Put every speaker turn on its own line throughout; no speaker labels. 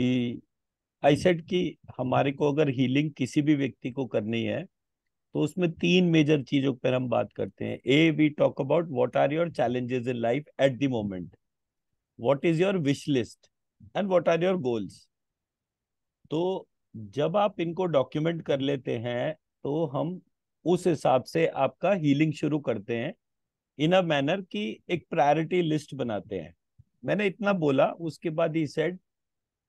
कि I said कि हमारे को अगर हीलिंग किसी भी व्यक्ति को करनी है तो उसमें तीन मेजर चीजों पर हम बात करते हैं uh we talk about what are your challenges in life at the moment what is your wish list and what are your goals तो जब आप इनको डॉक्यूमेंट कर लेते हैं तो हम उस हिसाब से आपका हीलिंग शुरू करते हैं इन अ मैनर की एक प्रायोरिटी लिस्ट बनाते हैं मैंने इतना बोला उसके बाद ही सेड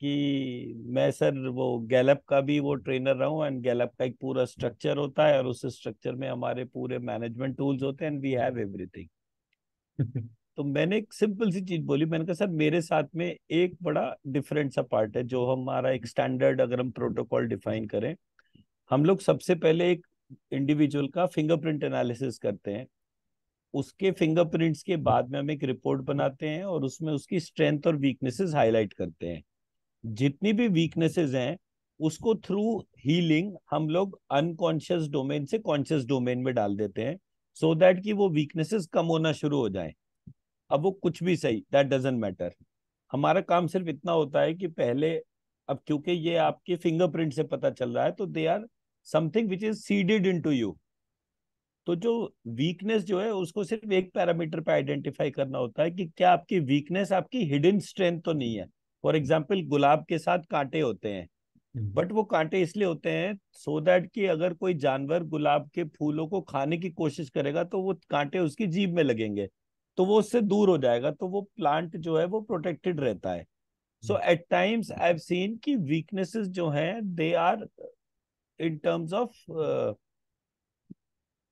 कि मैं सर वो गैलप का भी वो ट्रेनर रहा हूँ एंड गैलप का एक पूरा स्ट्रक्चर होता है और उस स्ट्रक्चर में हमारे पूरे मैनेजमेंट टूल्स होते हैं एंड वी हैव एवरीथिंग तो मैंने एक सिंपल सी चीज बोली मैंने कहा सर मेरे साथ में एक बड़ा डिफरेंट सा पार्ट है जो हमारा एक स्टैंडर्ड अगर हम प्रोटोकॉल डिफाइन करें हम लोग सबसे पहले एक इंडिविजुअल का फिंगरप्रिंट एनालिसिस करते हैं उसके फिंगरप्रिंट्स के बाद में हम एक रिपोर्ट बनाते हैं और उसमें उसकी स्ट्रेंथ और वीकनेसेस हाईलाइट करते हैं जितनी भी वीकनेसेस हैं उसको थ्रू हीलिंग हम लोग अनकॉन्शियस डोमेन से कॉन्शियस डोमेन में डाल देते हैं सो so दैट कि वो वीकनेसेस कम होना शुरू हो जाए अब वो कुछ भी सही दैट डजेंट मैटर हमारा काम सिर्फ इतना होता है कि पहले अब क्योंकि ये आपके फिंगरप्रिंट से पता चल रहा है तो they are something which is seeded into you तो जो वीकनेस जो है उसको सिर्फ एक पैरामीटर पे आइडेंटिफाई करना होता है कि क्या आपकी वीकनेस आपकी हिडन स्ट्रेंथ तो नहीं है फॉर एग्जाम्पल गुलाब के साथ कांटे होते हैं बट हम्म। वो कांटे इसलिए होते हैं सो so दैट कि अगर कोई जानवर गुलाब के फूलों को खाने की कोशिश करेगा तो वो कांटे उसकी जीभ में लगेंगे तो वो उससे दूर हो जाएगा तो वो प्लांट जो है वो प्रोटेक्टेड रहता है so at times I have seen कि वीकनेसेस जो हैं they are in terms of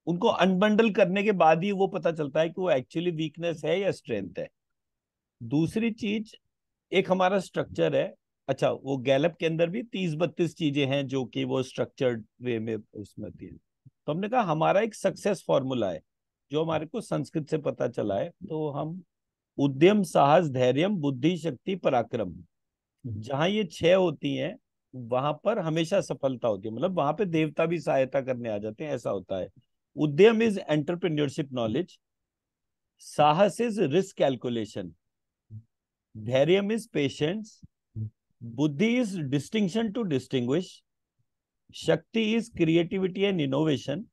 उनको अनबंडल करने के बाद ही वो पता चलता है कि वो एक्चुअली वीकनेस है या स्ट्रेंथ है दूसरी चीज एक हमारा स्ट्रक्चर है अच्छा वो गैलप के अंदर भी तीस बत्तीस चीजें हैं जो कि वो स्ट्रक्चर्ड वे में उसमें थी तो हमने कहा हमारा एक सक्सेस फॉर्मूला है जो हमारे को संस्कृत से पता चला है तो हम उद्यम साहस धैर्य बुद्धि शक्ति पराक्रम हम्म। जहाँ ये छह होती हैं वहां पर हमेशा सफलता होती है मतलब वहां पे देवता भी सहायता करने आ जाते हैं ऐसा होता है उद्यम इज एंटरप्रेन्योरशिप नॉलेज साहस इज रिस्क कैलकुलेशन धैर्यम इज पेशेंस बुद्धि इज डिस्टिंक्शन टू डिस्टिंग्विश शक्ति इज क्रिएटिविटी एंड इनोवेशन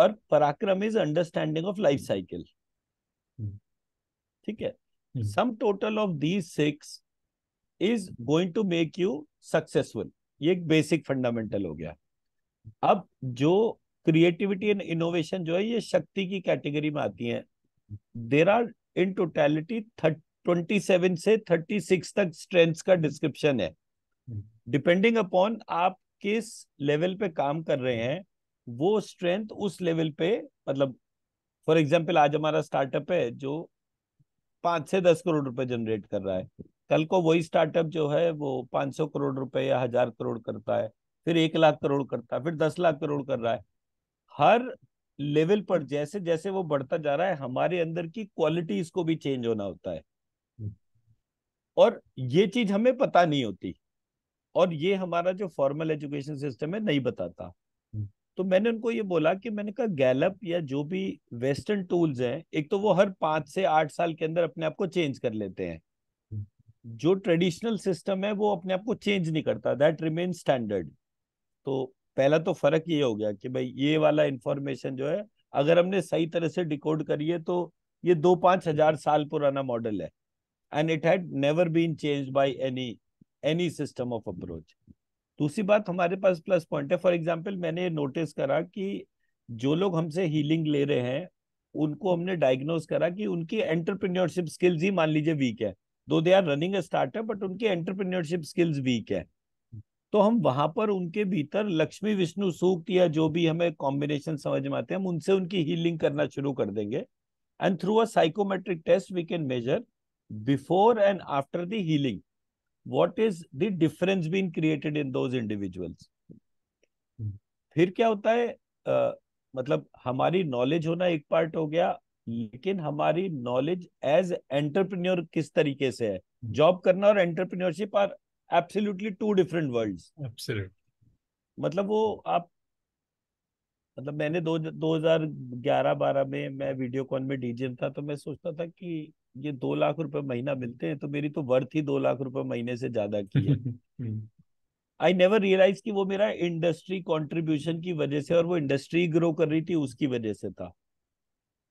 और पराक्रम is understanding of life cycle ठीक है sum total of these six is going to make you successful ये एक बेसिक फंडामेंटल हो गया अब जो क्रिएटिविटी एंड इनोवेशन जो है ये शक्ति की कैटेगरी में आती है there are in totality thirty 27 से 36 तक स्ट्रेंथ्स का डिस्क्रिप्शन है डिपेंडिंग हम्म। अपॉन आप किस लेवल पे काम कर रहे हैं वो स्ट्रेंथ उस लेवल पे मतलब फॉर एग्जाम्पल आज हमारा स्टार्टअप है जो पांच से दस करोड़ रुपए जनरेट कर रहा है कल को वही स्टार्टअप जो है वो पांच सौ करोड़ रुपए या हजार करोड़ करता है फिर एक लाख करोड़ करता है फिर दस लाख करोड़ कर रहा है हर लेवल पर जैसे जैसे वो बढ़ता जा रहा है हमारे अंदर की क्वालिटी को भी चेंज होना होता है और ये चीज हमें पता नहीं होती और ये हमारा जो फॉर्मल एजुकेशन सिस्टम है नहीं बताता हम्म। तो मैंने उनको ये बोला कि मैंने कहा गैलप या जो भी वेस्टर्न टूल्स हैं एक तो वो हर पांच से आठ साल के अंदर अपने आप को चेंज कर लेते हैं हम्म। जो ट्रेडिशनल सिस्टम है वो अपने आप को चेंज नहीं करता दैट रिमेन स्टैंडर्ड तो पहला तो फर्क ये हो गया कि भाई ये वाला इंफॉर्मेशन जो है अगर हमने सही तरह से डिकोड करिए तो ये दो पांच हजार साल पुराना मॉडल है and it had never been change by any any system of approach दूसरी बात हमारे पास प्लस पॉइंट है फॉर एग्जाम्पल मैंने नोटिस करा कि जो लोग हमसे हीलिंग ले रहे हैं उनको हमने डायग्नोज करा कि उनकी एंटरप्रेन्योरशिप स्किल्स ही मान लीजिए वीक है though they are running a startup but उनकी एंटरप्रेन्योरशिप स्किल्स वीक है तो हम वहां पर उनके भीतर लक्ष्मी विष्णु सूक्त या जो भी हमें कॉम्बिनेशन समझ में आते हैं हम उनसे उनकी हीलिंग करना शुरू कर देंगे and through a psychometric test we can measure before and after the healing what is the difference being created in those individuals hmm. फिर क्या होता है uh, मतलब हमारी नॉलेज होना एक पार्ट हो गया लेकिन हमारी नॉलेज एज एंटरप्रेन्योर किस तरीके से है जॉब hmm. करना और entrepreneurship are absolutely two different worlds मतलब वो आप मतलब मैंने दो दो हजार ग्यारह बारह में मैं वीडियोकॉन में डीजे था तो मैं सोचता था कि ये दो लाख रुपए महीना मिलते हैं तो मेरी तो वर्थ ही दो लाख रुपए महीने से ज्यादा की है आई नेवर रियलाइज कि वो मेरा इंडस्ट्री कॉन्ट्रीब्यूशन की वजह से और वो इंडस्ट्री ग्रो कर रही थी उसकी वजह से था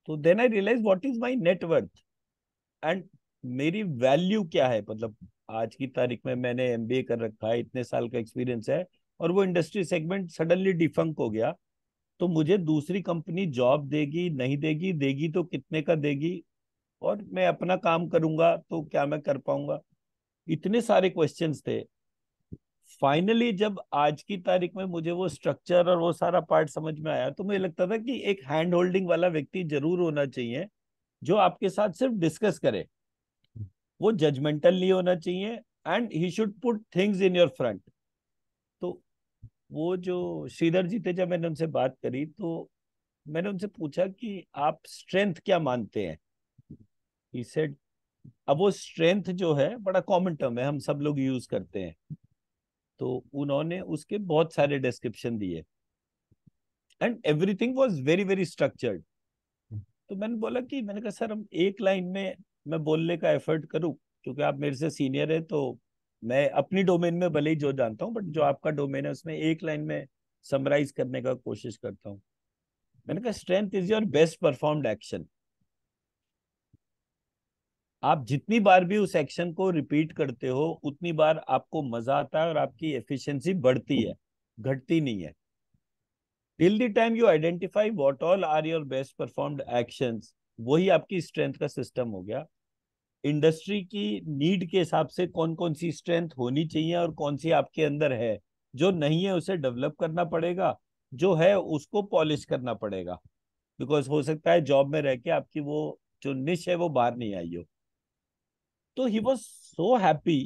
तो then I realise what is my net worth and मेरी वैल्यू क्या है मतलब आज की तारीख में मैंने एम कर रखा है इतने साल का एक्सपीरियंस है और वो इंडस्ट्री सेगमेंट सडनली डिफंक हो गया तो मुझे दूसरी कंपनी जॉब देगी नहीं देगी देगी तो कितने का देगी और मैं अपना काम करूंगा तो क्या मैं कर पाऊंगा इतने सारे क्वेश्चन थे फाइनली जब आज की तारीख में मुझे वो स्ट्रक्चर और वो सारा पार्ट समझ में आया तो मुझे लगता था कि एक हैंड होल्डिंग वाला व्यक्ति जरूर होना चाहिए जो आपके साथ सिर्फ डिस्कस करे वो जजमेंटल नहीं होना चाहिए and he should put things in your front वो जो श्रीधर जी थे जब मैंने उनसे बात करी तो मैंने उनसे पूछा कि आप स्ट्रेंथ क्या मानते हैं ही सेड अब वो स्ट्रेंथ जो है बड़ा कॉमन टर्म है हम सब लोग यूज करते हैं तो उन्होंने उसके बहुत सारे डिस्क्रिप्शन दिए and everything was very very structured तो मैंने बोला कि मैंने कहा सर हम एक लाइन में मैं बोलने का एफर्ट करूं क्योंकि आप मेरे से सीनियर है तो मैं अपनी डोमेन में भले ही जो जानता हूँ बट जो आपका डोमेन है उसमें एक लाइन में समराइज करने का कोशिश करता हूँ मैंने कहा strength is your best performed action आप जितनी बार भी उस एक्शन को रिपीट करते हो उतनी बार आपको मजा आता है और आपकी एफिशिएंसी बढ़ती है घटती नहीं है till the time you identify what all are your best performed actions वही आपकी स्ट्रेंथ का सिस्टम हो गया इंडस्ट्री की नीड के हिसाब से कौन कौन सी स्ट्रेंथ होनी चाहिए और कौन सी आपके अंदर है जो नहीं है उसे डेवलप करना पड़ेगा जो है उसको पॉलिश करना पड़ेगा बिकॉज हो सकता है जॉब में रह के आपकी वो जो निश है वो बाहर नहीं आई हो तो ही वॉज सो हैप्पी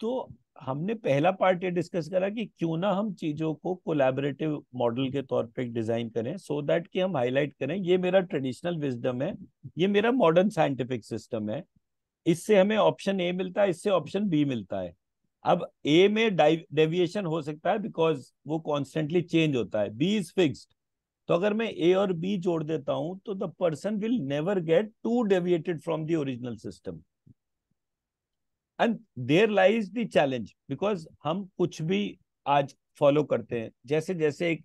तो हमने पहला पार्ट ये डिस्कस करा कि क्यों ना हम चीजों को कोलैबोरेटिव मॉडल के तौर पे डिजाइन करें सो so दैट कि हम हाईलाइट करें ये मेरा ट्रेडिशनल विजडम है ये मेरा मॉडर्न साइंटिफिक सिस्टम है इससे हमें ऑप्शन ए मिलता है इससे ऑप्शन बी मिलता है अब ए में डेविएशन हो सकता है बिकॉज वो कॉन्स्टेंटली चेंज होता है बी इज फिक्स्ड तो अगर मैं ए और बी जोड़ देता हूं तो the person will never get to deviated from the original system and there lies the challenge because हम कुछ भी आज फॉलो करते हैं जैसे जैसे एक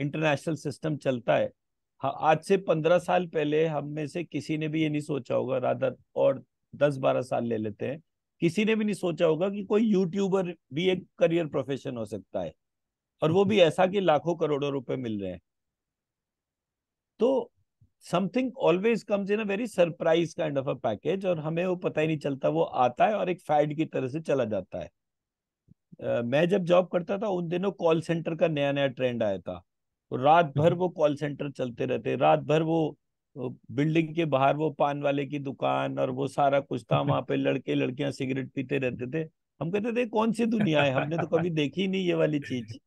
इंटरनेशनल सिस्टम चलता है हाँ, आज से पंद्रह साल पहले हम में से किसी ने भी ये नहीं सोचा होगा राधा और दस बारह साल ले लेते हैं किसी ने भी नहीं सोचा होगा कि कोई यूट्यूबर भी एक करियर प्रोफेशन हो सकता है और वो भी ऐसा कि लाखों करोड़ों रुपए मिल रहे हैं तो something always comes in a very surprise kind of a package और हमें वो पता ही नहीं चलता वो आता है और एक फैड की तरह से चला जाता है uh, मैं जब जॉब करता था उन दिनों कॉल सेंटर का नया नया ट्रेंड आया था रात हम्म, भर हम्म। वो कॉल सेंटर चलते रहते रात भर वो बिल्डिंग के बाहर वो पान वाले की दुकान और वो सारा कुछ था वहां पे लड़के लड़कियां सिगरेट पीते रहते थे हम कहते थे कौन सी दुनिया है हमने तो कभी देखी नहीं ये वाली चीज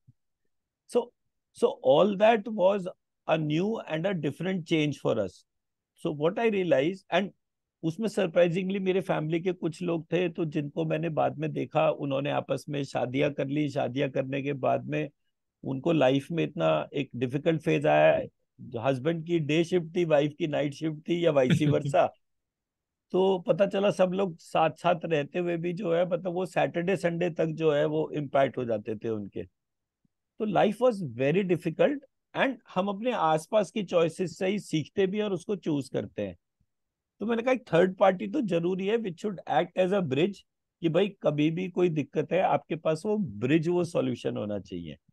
so so all that was a new and a different change for us so what I realise and उसमें सरप्राइजिंगली मेरे फैमिली के कुछ लोग थे तो जिनको मैंने बाद में देखा उन्होंने आपस में शादियां कर ली शादियां करने के बाद में उनको लाइफ में इतना एक डिफिकल्ट फेज आया हस्बैंड की डे शिफ्ट थी वाइफ की नाइट शिफ्ट थी या वाइसी वर्षा तो पता चला सब लोग साथ साथ रहते हुए भी जो है मतलब वो सैटरडे संडे तक जो है वो इम्पैक्ट हो जाते थे उनके तो life was very difficult and हम अपने आसपास की चॉइसेस से ही सीखते भी और उसको चूज करते हैं तो मैंने कहा एक थर्ड पार्टी तो जरूरी है which should act as a bridge कि भाई कभी भी कोई दिक्कत है आपके पास वो ब्रिज वो सॉल्यूशन होना चाहिए